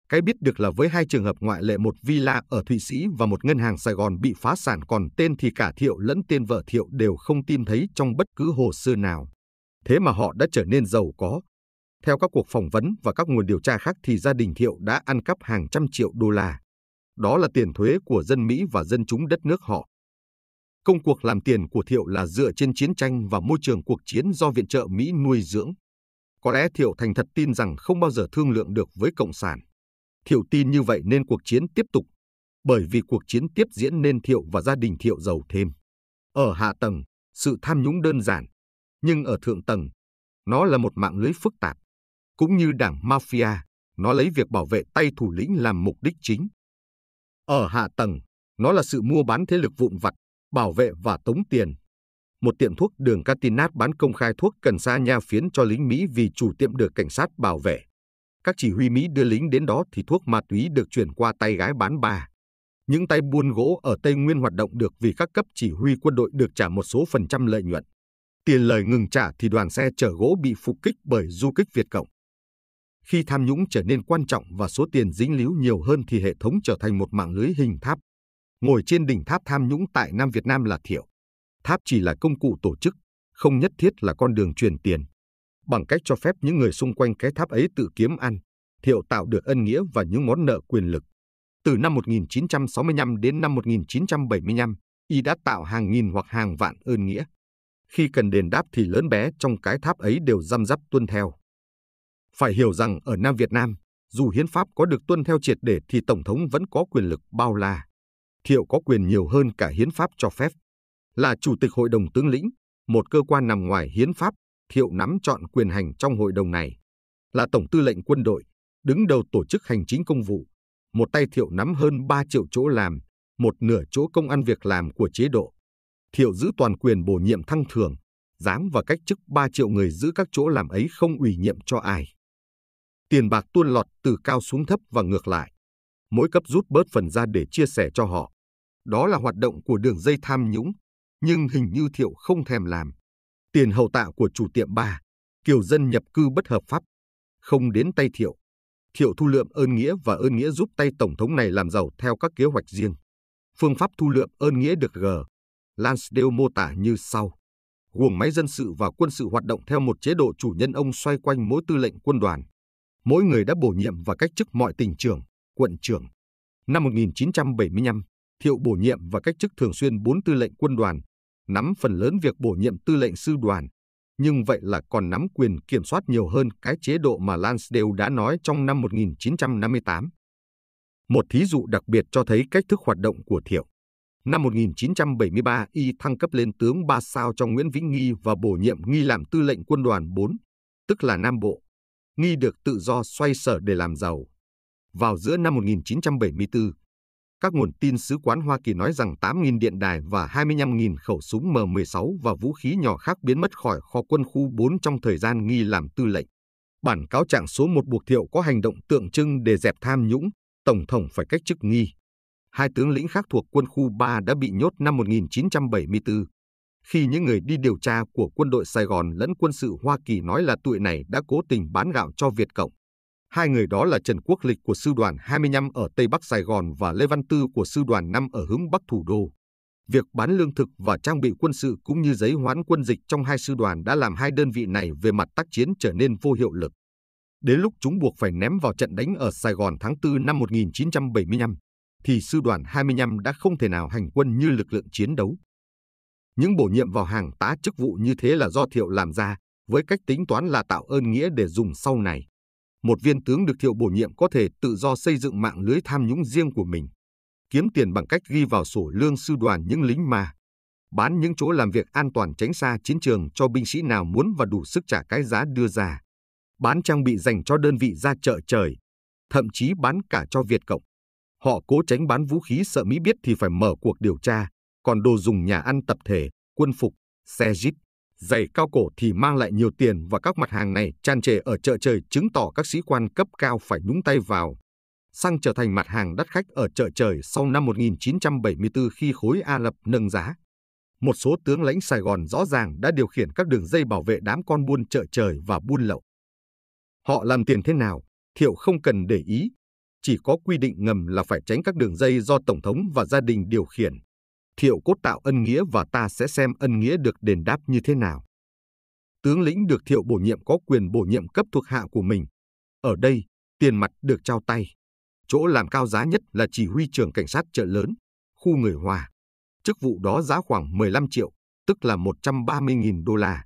Speaker 1: cái biết được là với hai trường hợp ngoại lệ một villa ở Thụy Sĩ và một ngân hàng Sài Gòn bị phá sản còn tên thì cả Thiệu lẫn tên vợ Thiệu đều không tìm thấy trong bất cứ hồ sơ nào. Thế mà họ đã trở nên giàu có. Theo các cuộc phỏng vấn và các nguồn điều tra khác thì gia đình Thiệu đã ăn cắp hàng trăm triệu đô la. Đó là tiền thuế của dân Mỹ và dân chúng đất nước họ. Công cuộc làm tiền của Thiệu là dựa trên chiến tranh và môi trường cuộc chiến do viện trợ Mỹ nuôi dưỡng. Có lẽ Thiệu Thành thật tin rằng không bao giờ thương lượng được với Cộng sản. Thiệu tin như vậy nên cuộc chiến tiếp tục. Bởi vì cuộc chiến tiếp diễn nên Thiệu và gia đình Thiệu giàu thêm. Ở hạ tầng, sự tham nhũng đơn giản. Nhưng ở thượng tầng, nó là một mạng lưới phức tạp. Cũng như đảng mafia, nó lấy việc bảo vệ tay thủ lĩnh làm mục đích chính. Ở hạ tầng, nó là sự mua bán thế lực vụn vặt, bảo vệ và tống tiền. Một tiệm thuốc đường Catinat bán công khai thuốc cần sa nha phiến cho lính Mỹ vì chủ tiệm được cảnh sát bảo vệ các chỉ huy Mỹ đưa lính đến đó thì thuốc ma túy được chuyển qua tay gái bán bà. Những tay buôn gỗ ở Tây Nguyên hoạt động được vì các cấp chỉ huy quân đội được trả một số phần trăm lợi nhuận. Tiền lời ngừng trả thì đoàn xe chở gỗ bị phục kích bởi du kích Việt Cộng. Khi tham nhũng trở nên quan trọng và số tiền dính líu nhiều hơn thì hệ thống trở thành một mạng lưới hình tháp. Ngồi trên đỉnh tháp tham nhũng tại Nam Việt Nam là thiểu. Tháp chỉ là công cụ tổ chức, không nhất thiết là con đường truyền tiền bằng cách cho phép những người xung quanh cái tháp ấy tự kiếm ăn, thiệu tạo được ân nghĩa và những món nợ quyền lực. Từ năm 1965 đến năm 1975, y đã tạo hàng nghìn hoặc hàng vạn ơn nghĩa. Khi cần đền đáp thì lớn bé trong cái tháp ấy đều răm rắp tuân theo. Phải hiểu rằng ở Nam Việt Nam, dù hiến pháp có được tuân theo triệt để thì Tổng thống vẫn có quyền lực bao la. Thiệu có quyền nhiều hơn cả hiến pháp cho phép. Là Chủ tịch Hội đồng Tướng lĩnh, một cơ quan nằm ngoài hiến pháp Thiệu nắm chọn quyền hành trong hội đồng này, là Tổng tư lệnh quân đội, đứng đầu tổ chức hành chính công vụ. Một tay Thiệu nắm hơn 3 triệu chỗ làm, một nửa chỗ công ăn việc làm của chế độ. Thiệu giữ toàn quyền bổ nhiệm thăng thường, giám và cách chức 3 triệu người giữ các chỗ làm ấy không ủy nhiệm cho ai. Tiền bạc tuôn lọt từ cao xuống thấp và ngược lại. Mỗi cấp rút bớt phần ra để chia sẻ cho họ. Đó là hoạt động của đường dây tham nhũng, nhưng hình như Thiệu không thèm làm tiền hậu tạ của chủ tiệm bà, kiều dân nhập cư bất hợp pháp, không đến tay Thiệu. Thiệu thu lượm ơn nghĩa và ơn nghĩa giúp tay tổng thống này làm giàu theo các kế hoạch riêng. Phương pháp thu lượm ơn nghĩa được G. Lansdale mô tả như sau. Guồng máy dân sự và quân sự hoạt động theo một chế độ chủ nhân ông xoay quanh mỗi tư lệnh quân đoàn. Mỗi người đã bổ nhiệm và cách chức mọi tỉnh trưởng, quận trưởng. Năm 1975, Thiệu bổ nhiệm và cách chức thường xuyên bốn tư lệnh quân đoàn, nắm phần lớn việc bổ nhiệm tư lệnh sư đoàn, nhưng vậy là còn nắm quyền kiểm soát nhiều hơn cái chế độ mà Lansdale đã nói trong năm 1958. Một thí dụ đặc biệt cho thấy cách thức hoạt động của Thiệu. Năm 1973, y thăng cấp lên tướng 3 sao trong Nguyễn Vĩnh Nghi và bổ nhiệm Nghi làm tư lệnh quân đoàn 4, tức là Nam Bộ. Nghi được tự do xoay sở để làm giàu. Vào giữa năm 1974, các nguồn tin sứ quán Hoa Kỳ nói rằng 8.000 điện đài và 25.000 khẩu súng M16 và vũ khí nhỏ khác biến mất khỏi kho quân khu 4 trong thời gian nghi làm tư lệnh. Bản cáo trạng số 1 buộc Thiệu có hành động tượng trưng để dẹp tham nhũng, Tổng thống phải cách chức nghi. Hai tướng lĩnh khác thuộc quân khu 3 đã bị nhốt năm 1974 khi những người đi điều tra của quân đội Sài Gòn lẫn quân sự Hoa Kỳ nói là tụi này đã cố tình bán gạo cho Việt Cộng. Hai người đó là Trần Quốc Lịch của Sư đoàn 25 ở Tây Bắc Sài Gòn và Lê Văn Tư của Sư đoàn 5 ở hướng Bắc thủ đô. Việc bán lương thực và trang bị quân sự cũng như giấy hoán quân dịch trong hai sư đoàn đã làm hai đơn vị này về mặt tác chiến trở nên vô hiệu lực. Đến lúc chúng buộc phải ném vào trận đánh ở Sài Gòn tháng 4 năm 1975, thì sư đoàn 25 đã không thể nào hành quân như lực lượng chiến đấu. Những bổ nhiệm vào hàng tá chức vụ như thế là do Thiệu làm ra, với cách tính toán là tạo ơn nghĩa để dùng sau này một viên tướng được thiệu bổ nhiệm có thể tự do xây dựng mạng lưới tham nhũng riêng của mình, kiếm tiền bằng cách ghi vào sổ lương sư đoàn những lính mà, bán những chỗ làm việc an toàn tránh xa chiến trường cho binh sĩ nào muốn và đủ sức trả cái giá đưa ra, bán trang bị dành cho đơn vị ra chợ trời, thậm chí bán cả cho Việt Cộng. Họ cố tránh bán vũ khí sợ Mỹ biết thì phải mở cuộc điều tra, còn đồ dùng nhà ăn tập thể, quân phục, xe jeep, giày cao cổ thì mang lại nhiều tiền và các mặt hàng này tràn trề ở chợ trời chứng tỏ các sĩ quan cấp cao phải nhúng tay vào. Xăng trở thành mặt hàng đắt khách ở chợ trời sau năm 1974 khi khối A Lập nâng giá. Một số tướng lãnh Sài Gòn rõ ràng đã điều khiển các đường dây bảo vệ đám con buôn chợ trời và buôn lậu. Họ làm tiền thế nào, Thiệu không cần để ý. Chỉ có quy định ngầm là phải tránh các đường dây do Tổng thống và gia đình điều khiển. Thiệu cốt tạo ân nghĩa và ta sẽ xem ân nghĩa được đền đáp như thế nào. Tướng lĩnh được Thiệu bổ nhiệm có quyền bổ nhiệm cấp thuộc hạ của mình. Ở đây, tiền mặt được trao tay. Chỗ làm cao giá nhất là chỉ huy trưởng cảnh sát chợ lớn, khu người Hòa. Chức vụ đó giá khoảng 15 triệu, tức là 130.000 đô la.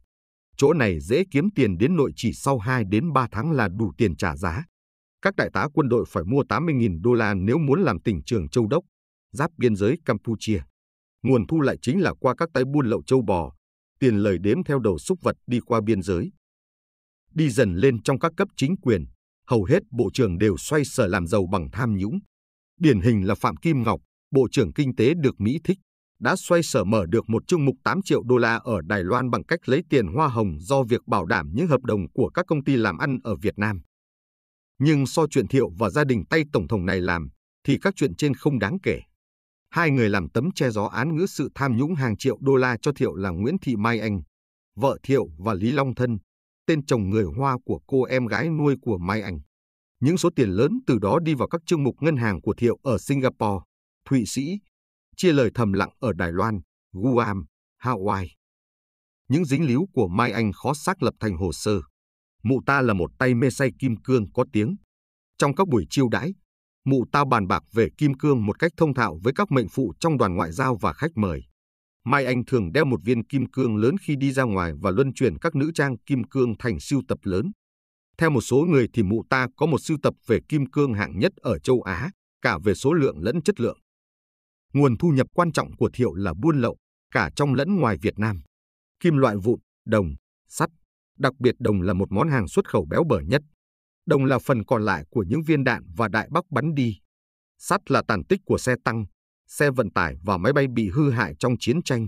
Speaker 1: Chỗ này dễ kiếm tiền đến nội chỉ sau 2 đến 3 tháng là đủ tiền trả giá. Các đại tá quân đội phải mua 80.000 đô la nếu muốn làm tỉnh trưởng châu đốc, giáp biên giới Campuchia. Nguồn thu lại chính là qua các tay buôn lậu châu bò, tiền lời đếm theo đầu súc vật đi qua biên giới. Đi dần lên trong các cấp chính quyền, hầu hết bộ trưởng đều xoay sở làm giàu bằng tham nhũng. Điển hình là Phạm Kim Ngọc, bộ trưởng kinh tế được Mỹ thích, đã xoay sở mở được một chương mục 8 triệu đô la ở Đài Loan bằng cách lấy tiền hoa hồng do việc bảo đảm những hợp đồng của các công ty làm ăn ở Việt Nam. Nhưng so chuyện Thiệu và gia đình tay tổng thống này làm, thì các chuyện trên không đáng kể hai người làm tấm che gió án ngữ sự tham nhũng hàng triệu đô la cho Thiệu là Nguyễn Thị Mai Anh, vợ Thiệu và Lý Long Thân, tên chồng người Hoa của cô em gái nuôi của Mai Anh. Những số tiền lớn từ đó đi vào các chương mục ngân hàng của Thiệu ở Singapore, Thụy Sĩ, chia lời thầm lặng ở Đài Loan, Guam, Hawaii. Những dính líu của Mai Anh khó xác lập thành hồ sơ. Mụ ta là một tay mê say kim cương có tiếng. Trong các buổi chiêu đãi, mụ ta bàn bạc về kim cương một cách thông thạo với các mệnh phụ trong đoàn ngoại giao và khách mời. Mai Anh thường đeo một viên kim cương lớn khi đi ra ngoài và luân chuyển các nữ trang kim cương thành siêu tập lớn. Theo một số người thì mụ ta có một siêu tập về kim cương hạng nhất ở châu Á, cả về số lượng lẫn chất lượng. Nguồn thu nhập quan trọng của Thiệu là buôn lậu, cả trong lẫn ngoài Việt Nam. Kim loại vụn, đồng, sắt, đặc biệt đồng là một món hàng xuất khẩu béo bở nhất đồng là phần còn lại của những viên đạn và đại bác bắn đi. Sắt là tàn tích của xe tăng, xe vận tải và máy bay bị hư hại trong chiến tranh.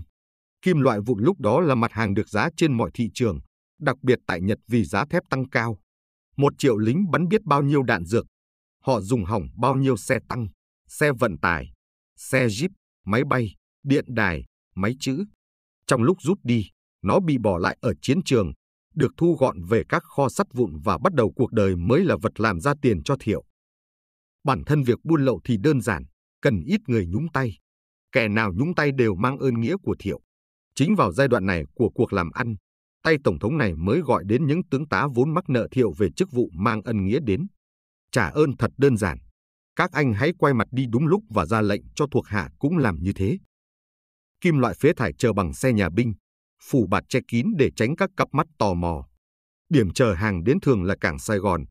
Speaker 1: Kim loại vụn lúc đó là mặt hàng được giá trên mọi thị trường, đặc biệt tại Nhật vì giá thép tăng cao. Một triệu lính bắn biết bao nhiêu đạn dược, họ dùng hỏng bao nhiêu xe tăng, xe vận tải, xe jeep, máy bay, điện đài, máy chữ. Trong lúc rút đi, nó bị bỏ lại ở chiến trường được thu gọn về các kho sắt vụn và bắt đầu cuộc đời mới là vật làm ra tiền cho Thiệu. Bản thân việc buôn lậu thì đơn giản, cần ít người nhúng tay. Kẻ nào nhúng tay đều mang ơn nghĩa của Thiệu. Chính vào giai đoạn này của cuộc làm ăn, tay Tổng thống này mới gọi đến những tướng tá vốn mắc nợ Thiệu về chức vụ mang ân nghĩa đến. Trả ơn thật đơn giản. Các anh hãy quay mặt đi đúng lúc và ra lệnh cho thuộc hạ cũng làm như thế. Kim loại phế thải chờ bằng xe nhà binh, phủ bạt che kín để tránh các cặp mắt tò mò. Điểm chờ hàng đến thường là cảng Sài Gòn.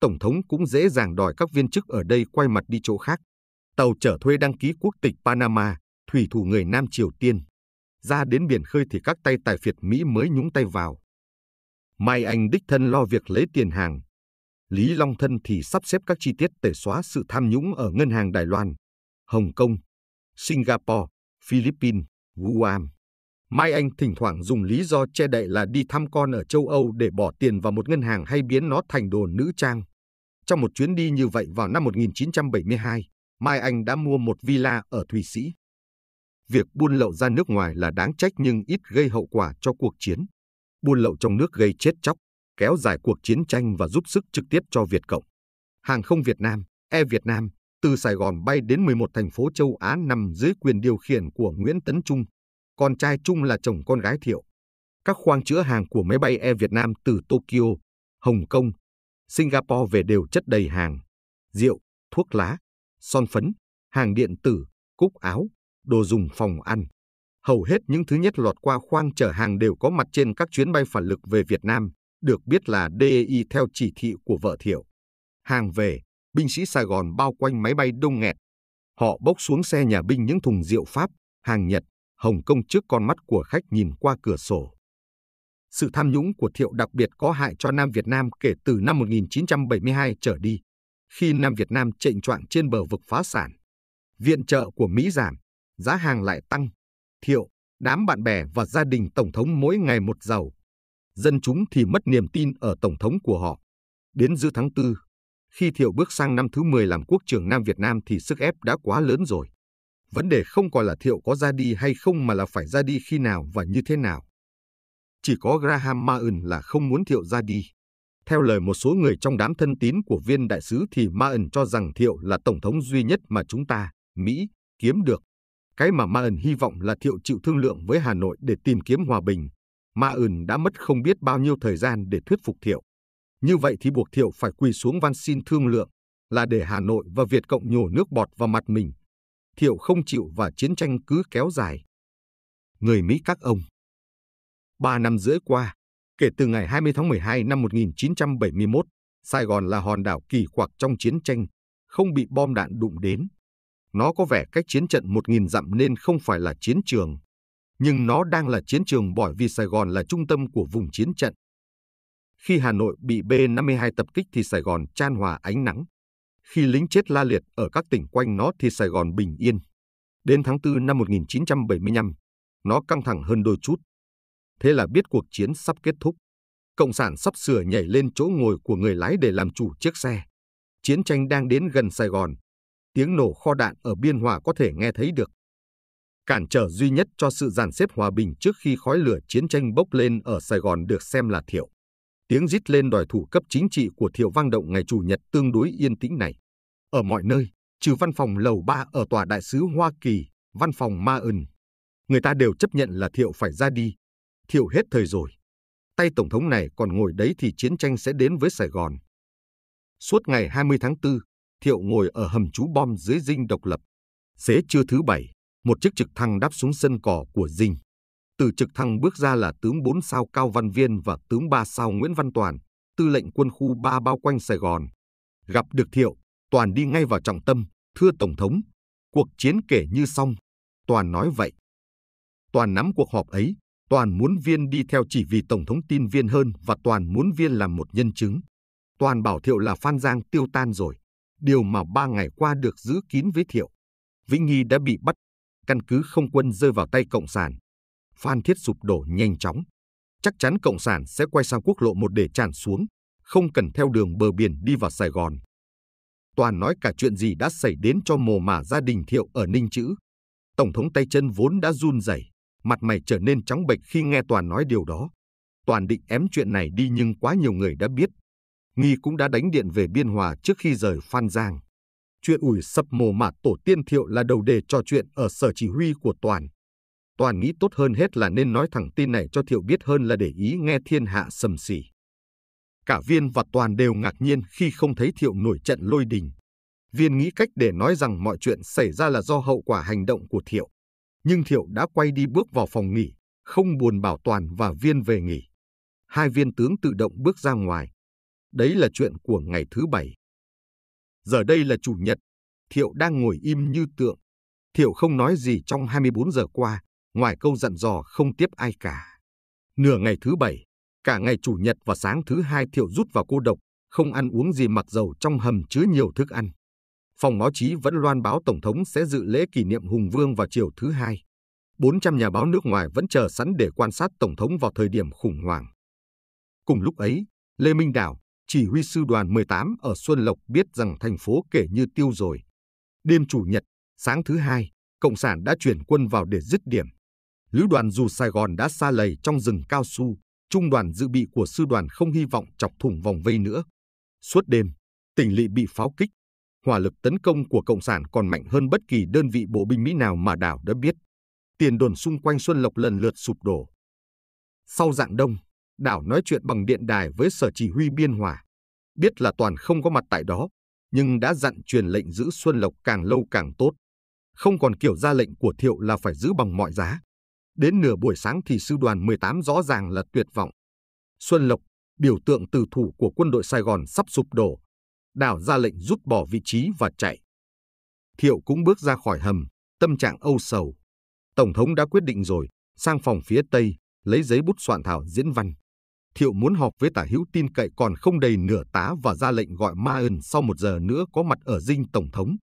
Speaker 1: Tổng thống cũng dễ dàng đòi các viên chức ở đây quay mặt đi chỗ khác. Tàu chở thuê đăng ký quốc tịch Panama, thủy thủ người Nam Triều Tiên. Ra đến biển khơi thì các tay tài phiệt Mỹ mới nhúng tay vào. Mai Anh đích thân lo việc lấy tiền hàng. Lý Long Thân thì sắp xếp các chi tiết tẩy xóa sự tham nhũng ở ngân hàng Đài Loan, Hồng Kông, Singapore, Philippines, Guam. Mai Anh thỉnh thoảng dùng lý do che đậy là đi thăm con ở châu Âu để bỏ tiền vào một ngân hàng hay biến nó thành đồ nữ trang. Trong một chuyến đi như vậy vào năm 1972, Mai Anh đã mua một villa ở Thụy Sĩ. Việc buôn lậu ra nước ngoài là đáng trách nhưng ít gây hậu quả cho cuộc chiến. Buôn lậu trong nước gây chết chóc, kéo dài cuộc chiến tranh và giúp sức trực tiếp cho Việt Cộng. Hàng không Việt Nam, E Việt Nam, từ Sài Gòn bay đến 11 thành phố châu Á nằm dưới quyền điều khiển của Nguyễn Tấn Trung, con trai chung là chồng con gái Thiệu. Các khoang chữa hàng của máy bay Air Việt Nam từ Tokyo, Hồng Kông, Singapore về đều chất đầy hàng, rượu, thuốc lá, son phấn, hàng điện tử, cúc áo, đồ dùng phòng ăn. Hầu hết những thứ nhất lọt qua khoang chở hàng đều có mặt trên các chuyến bay phản lực về Việt Nam, được biết là DEI theo chỉ thị của vợ Thiệu. Hàng về, binh sĩ Sài Gòn bao quanh máy bay đông nghẹt. Họ bốc xuống xe nhà binh những thùng rượu Pháp, hàng Nhật, Hồng Kông trước con mắt của khách nhìn qua cửa sổ. Sự tham nhũng của Thiệu đặc biệt có hại cho Nam Việt Nam kể từ năm 1972 trở đi, khi Nam Việt Nam trịnh choạng trên bờ vực phá sản. Viện trợ của Mỹ giảm, giá hàng lại tăng. Thiệu, đám bạn bè và gia đình Tổng thống mỗi ngày một giàu. Dân chúng thì mất niềm tin ở Tổng thống của họ. Đến giữa tháng 4, khi Thiệu bước sang năm thứ 10 làm quốc trưởng Nam Việt Nam thì sức ép đã quá lớn rồi. Vấn đề không còn là Thiệu có ra đi hay không mà là phải ra đi khi nào và như thế nào. Chỉ có Graham maun là không muốn Thiệu ra đi. Theo lời một số người trong đám thân tín của viên đại sứ thì maun cho rằng Thiệu là tổng thống duy nhất mà chúng ta, Mỹ, kiếm được. Cái mà maun hy vọng là Thiệu chịu thương lượng với Hà Nội để tìm kiếm hòa bình. maun đã mất không biết bao nhiêu thời gian để thuyết phục Thiệu. Như vậy thì buộc Thiệu phải quỳ xuống van xin thương lượng là để Hà Nội và Việt Cộng nhổ nước bọt vào mặt mình Thiệu không chịu và chiến tranh cứ kéo dài. Người Mỹ các ông Ba năm rưỡi qua, kể từ ngày 20 tháng 12 năm 1971, Sài Gòn là hòn đảo kỳ quặc trong chiến tranh, không bị bom đạn đụng đến. Nó có vẻ cách chiến trận một nghìn dặm nên không phải là chiến trường. Nhưng nó đang là chiến trường bởi vì Sài Gòn là trung tâm của vùng chiến trận. Khi Hà Nội bị B-52 tập kích thì Sài Gòn chan hòa ánh nắng khi lính chết la liệt ở các tỉnh quanh nó thì Sài Gòn bình yên. Đến tháng 4 năm 1975, nó căng thẳng hơn đôi chút. Thế là biết cuộc chiến sắp kết thúc. Cộng sản sắp sửa nhảy lên chỗ ngồi của người lái để làm chủ chiếc xe. Chiến tranh đang đến gần Sài Gòn. Tiếng nổ kho đạn ở Biên Hòa có thể nghe thấy được. Cản trở duy nhất cho sự dàn xếp hòa bình trước khi khói lửa chiến tranh bốc lên ở Sài Gòn được xem là thiểu tiếng rít lên đòi thủ cấp chính trị của Thiệu Vang Động ngày Chủ nhật tương đối yên tĩnh này. Ở mọi nơi, trừ văn phòng lầu ba ở Tòa Đại sứ Hoa Kỳ, văn phòng Ma Ân, người ta đều chấp nhận là Thiệu phải ra đi. Thiệu hết thời rồi. Tay Tổng thống này còn ngồi đấy thì chiến tranh sẽ đến với Sài Gòn. Suốt ngày 20 tháng 4, Thiệu ngồi ở hầm trú bom dưới dinh độc lập. Xế trưa thứ bảy, một chiếc trực thăng đáp xuống sân cỏ của dinh. Từ trực thăng bước ra là tướng 4 sao Cao Văn Viên và tướng 3 sao Nguyễn Văn Toàn, tư lệnh quân khu 3 bao quanh Sài Gòn. Gặp được Thiệu, Toàn đi ngay vào trọng tâm, thưa Tổng thống, cuộc chiến kể như xong. Toàn nói vậy. Toàn nắm cuộc họp ấy, Toàn muốn Viên đi theo chỉ vì Tổng thống tin Viên hơn và Toàn muốn Viên làm một nhân chứng. Toàn bảo Thiệu là Phan Giang tiêu tan rồi, điều mà ba ngày qua được giữ kín với Thiệu. Vĩnh Nghi đã bị bắt, căn cứ không quân rơi vào tay Cộng sản, Phan Thiết sụp đổ nhanh chóng. Chắc chắn Cộng sản sẽ quay sang quốc lộ một để tràn xuống, không cần theo đường bờ biển đi vào Sài Gòn. Toàn nói cả chuyện gì đã xảy đến cho mồ mả gia đình thiệu ở Ninh Chữ. Tổng thống tay chân vốn đã run rẩy, mặt mày trở nên trắng bệch khi nghe Toàn nói điều đó. Toàn định ém chuyện này đi nhưng quá nhiều người đã biết. Nghi cũng đã đánh điện về Biên Hòa trước khi rời Phan Giang. Chuyện ủi sập mồ mả tổ tiên thiệu là đầu đề trò chuyện ở sở chỉ huy của Toàn. Toàn nghĩ tốt hơn hết là nên nói thẳng tin này cho Thiệu biết hơn là để ý nghe thiên hạ sầm xỉ. Cả Viên và Toàn đều ngạc nhiên khi không thấy Thiệu nổi trận lôi đình. Viên nghĩ cách để nói rằng mọi chuyện xảy ra là do hậu quả hành động của Thiệu. Nhưng Thiệu đã quay đi bước vào phòng nghỉ, không buồn bảo Toàn và Viên về nghỉ. Hai viên tướng tự động bước ra ngoài. Đấy là chuyện của ngày thứ bảy. Giờ đây là chủ nhật, Thiệu đang ngồi im như tượng. Thiệu không nói gì trong 24 giờ qua, ngoài câu dặn dò không tiếp ai cả. Nửa ngày thứ bảy, cả ngày chủ nhật và sáng thứ hai Thiệu rút vào cô độc, không ăn uống gì mặc dầu trong hầm chứa nhiều thức ăn. Phòng báo chí vẫn loan báo Tổng thống sẽ dự lễ kỷ niệm Hùng Vương vào chiều thứ hai. 400 nhà báo nước ngoài vẫn chờ sẵn để quan sát Tổng thống vào thời điểm khủng hoảng. Cùng lúc ấy, Lê Minh Đảo, chỉ huy sư đoàn 18 ở Xuân Lộc biết rằng thành phố kể như tiêu rồi. Đêm Chủ nhật, sáng thứ hai, Cộng sản đã chuyển quân vào để dứt điểm lữ đoàn dù Sài Gòn đã xa lầy trong rừng cao su, trung đoàn dự bị của sư đoàn không hy vọng chọc thủng vòng vây nữa. Suốt đêm, tỉnh lỵ bị pháo kích, hỏa lực tấn công của Cộng sản còn mạnh hơn bất kỳ đơn vị bộ binh Mỹ nào mà đảo đã biết. Tiền đồn xung quanh Xuân Lộc lần lượt sụp đổ. Sau dạng đông, đảo nói chuyện bằng điện đài với sở chỉ huy biên hòa. Biết là toàn không có mặt tại đó, nhưng đã dặn truyền lệnh giữ Xuân Lộc càng lâu càng tốt. Không còn kiểu ra lệnh của Thiệu là phải giữ bằng mọi giá. Đến nửa buổi sáng thì sư đoàn 18 rõ ràng là tuyệt vọng. Xuân Lộc, biểu tượng từ thủ của quân đội Sài Gòn sắp sụp đổ, đảo ra lệnh rút bỏ vị trí và chạy. Thiệu cũng bước ra khỏi hầm, tâm trạng âu sầu. Tổng thống đã quyết định rồi, sang phòng phía Tây, lấy giấy bút soạn thảo diễn văn. Thiệu muốn họp với tả hữu tin cậy còn không đầy nửa tá và ra lệnh gọi Ma Ân sau một giờ nữa có mặt ở dinh Tổng thống.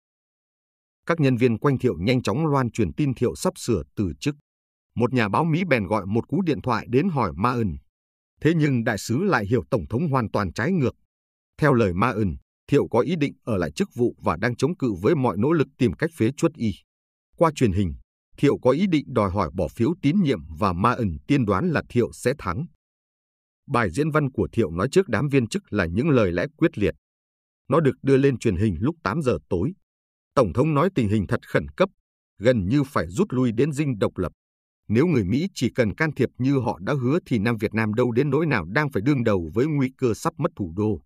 Speaker 1: Các nhân viên quanh Thiệu nhanh chóng loan truyền tin Thiệu sắp sửa từ chức một nhà báo Mỹ bèn gọi một cú điện thoại đến hỏi Ma Ân. Thế nhưng đại sứ lại hiểu Tổng thống hoàn toàn trái ngược. Theo lời Ma Ân, Thiệu có ý định ở lại chức vụ và đang chống cự với mọi nỗ lực tìm cách phế chuất y. Qua truyền hình, Thiệu có ý định đòi hỏi bỏ phiếu tín nhiệm và Ma Ân tiên đoán là Thiệu sẽ thắng. Bài diễn văn của Thiệu nói trước đám viên chức là những lời lẽ quyết liệt. Nó được đưa lên truyền hình lúc 8 giờ tối. Tổng thống nói tình hình thật khẩn cấp, gần như phải rút lui đến dinh độc lập. Nếu người Mỹ chỉ cần can thiệp như họ đã hứa thì Nam Việt Nam đâu đến nỗi nào đang phải đương đầu với nguy cơ sắp mất thủ đô.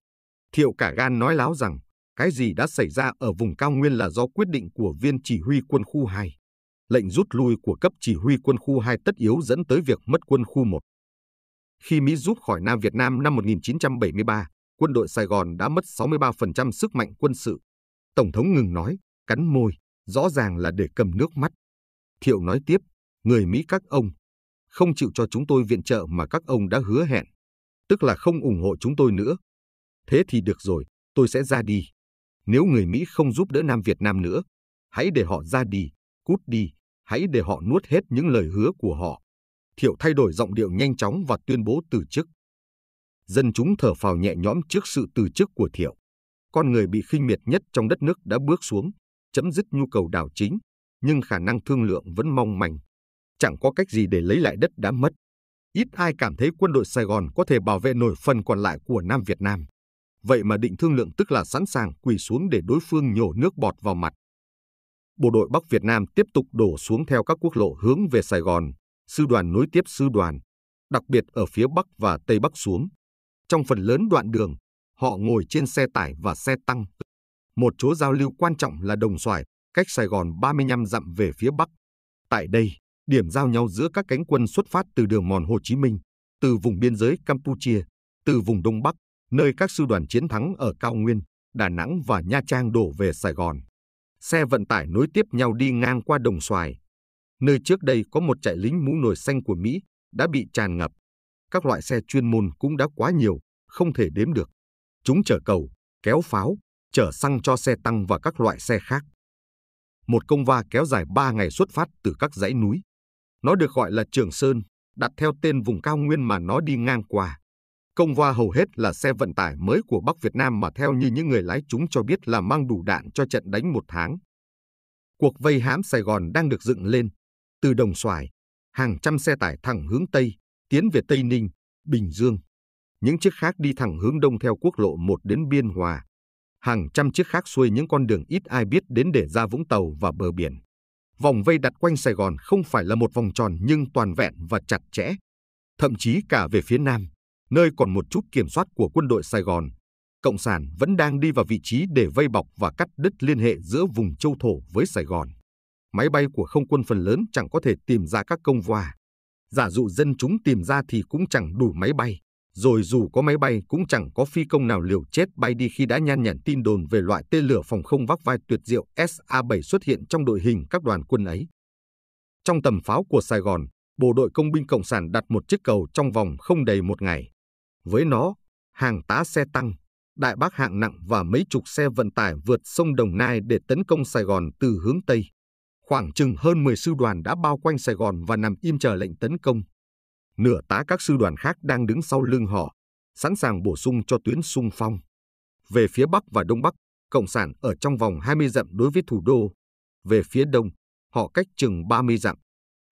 Speaker 1: Thiệu cả gan nói láo rằng cái gì đã xảy ra ở vùng cao nguyên là do quyết định của viên chỉ huy quân khu 2. Lệnh rút lui của cấp chỉ huy quân khu 2 tất yếu dẫn tới việc mất quân khu 1. Khi Mỹ rút khỏi Nam Việt Nam năm 1973, quân đội Sài Gòn đã mất 63% sức mạnh quân sự. Tổng thống ngừng nói, cắn môi, rõ ràng là để cầm nước mắt. Thiệu nói tiếp, người Mỹ các ông không chịu cho chúng tôi viện trợ mà các ông đã hứa hẹn, tức là không ủng hộ chúng tôi nữa. Thế thì được rồi, tôi sẽ ra đi. Nếu người Mỹ không giúp đỡ Nam Việt Nam nữa, hãy để họ ra đi, cút đi, hãy để họ nuốt hết những lời hứa của họ. Thiệu thay đổi giọng điệu nhanh chóng và tuyên bố từ chức. Dân chúng thở phào nhẹ nhõm trước sự từ chức của Thiệu. Con người bị khinh miệt nhất trong đất nước đã bước xuống, chấm dứt nhu cầu đảo chính, nhưng khả năng thương lượng vẫn mong manh chẳng có cách gì để lấy lại đất đã mất. Ít ai cảm thấy quân đội Sài Gòn có thể bảo vệ nổi phần còn lại của Nam Việt Nam. Vậy mà định thương lượng tức là sẵn sàng quỳ xuống để đối phương nhổ nước bọt vào mặt. Bộ đội Bắc Việt Nam tiếp tục đổ xuống theo các quốc lộ hướng về Sài Gòn, sư đoàn nối tiếp sư đoàn, đặc biệt ở phía Bắc và Tây Bắc xuống. Trong phần lớn đoạn đường, họ ngồi trên xe tải và xe tăng. Một chỗ giao lưu quan trọng là Đồng Xoài, cách Sài Gòn 35 dặm về phía Bắc. Tại đây, Điểm giao nhau giữa các cánh quân xuất phát từ đường mòn Hồ Chí Minh, từ vùng biên giới Campuchia, từ vùng Đông Bắc, nơi các sư đoàn chiến thắng ở Cao Nguyên, Đà Nẵng và Nha Trang đổ về Sài Gòn. Xe vận tải nối tiếp nhau đi ngang qua Đồng Xoài, nơi trước đây có một trại lính mũ nổi xanh của Mỹ đã bị tràn ngập. Các loại xe chuyên môn cũng đã quá nhiều, không thể đếm được. Chúng chở cầu, kéo pháo, chở xăng cho xe tăng và các loại xe khác. Một công va kéo dài 3 ngày xuất phát từ các dãy núi, nó được gọi là Trường Sơn, đặt theo tên vùng cao nguyên mà nó đi ngang qua. Công va hầu hết là xe vận tải mới của Bắc Việt Nam mà theo như những người lái chúng cho biết là mang đủ đạn cho trận đánh một tháng. Cuộc vây hãm Sài Gòn đang được dựng lên. Từ Đồng Xoài, hàng trăm xe tải thẳng hướng Tây, tiến về Tây Ninh, Bình Dương. Những chiếc khác đi thẳng hướng Đông theo quốc lộ 1 đến Biên Hòa. Hàng trăm chiếc khác xuôi những con đường ít ai biết đến để ra Vũng Tàu và bờ biển vòng vây đặt quanh Sài Gòn không phải là một vòng tròn nhưng toàn vẹn và chặt chẽ, thậm chí cả về phía nam, nơi còn một chút kiểm soát của quân đội Sài Gòn, Cộng sản vẫn đang đi vào vị trí để vây bọc và cắt đứt liên hệ giữa vùng châu thổ với Sài Gòn. Máy bay của không quân phần lớn chẳng có thể tìm ra các công voa. Giả dụ dân chúng tìm ra thì cũng chẳng đủ máy bay rồi dù có máy bay cũng chẳng có phi công nào liều chết bay đi khi đã nhan nhản tin đồn về loại tên lửa phòng không vác vai tuyệt diệu SA-7 xuất hiện trong đội hình các đoàn quân ấy. Trong tầm pháo của Sài Gòn, bộ đội công binh Cộng sản đặt một chiếc cầu trong vòng không đầy một ngày. Với nó, hàng tá xe tăng, đại bác hạng nặng và mấy chục xe vận tải vượt sông Đồng Nai để tấn công Sài Gòn từ hướng Tây. Khoảng chừng hơn 10 sư đoàn đã bao quanh Sài Gòn và nằm im chờ lệnh tấn công nửa tá các sư đoàn khác đang đứng sau lưng họ, sẵn sàng bổ sung cho tuyến sung phong. Về phía Bắc và Đông Bắc, Cộng sản ở trong vòng 20 dặm đối với thủ đô. Về phía Đông, họ cách chừng 30 dặm.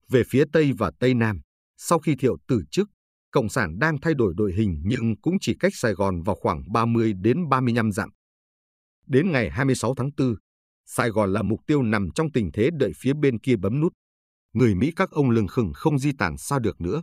Speaker 1: Về phía Tây và Tây Nam, sau khi thiệu từ chức, Cộng sản đang thay đổi đội hình nhưng cũng chỉ cách Sài Gòn vào khoảng 30 đến 35 dặm. Đến ngày 26 tháng 4, Sài Gòn là mục tiêu nằm trong tình thế đợi phía bên kia bấm nút. Người Mỹ các ông lừng khừng không di tản xa được nữa.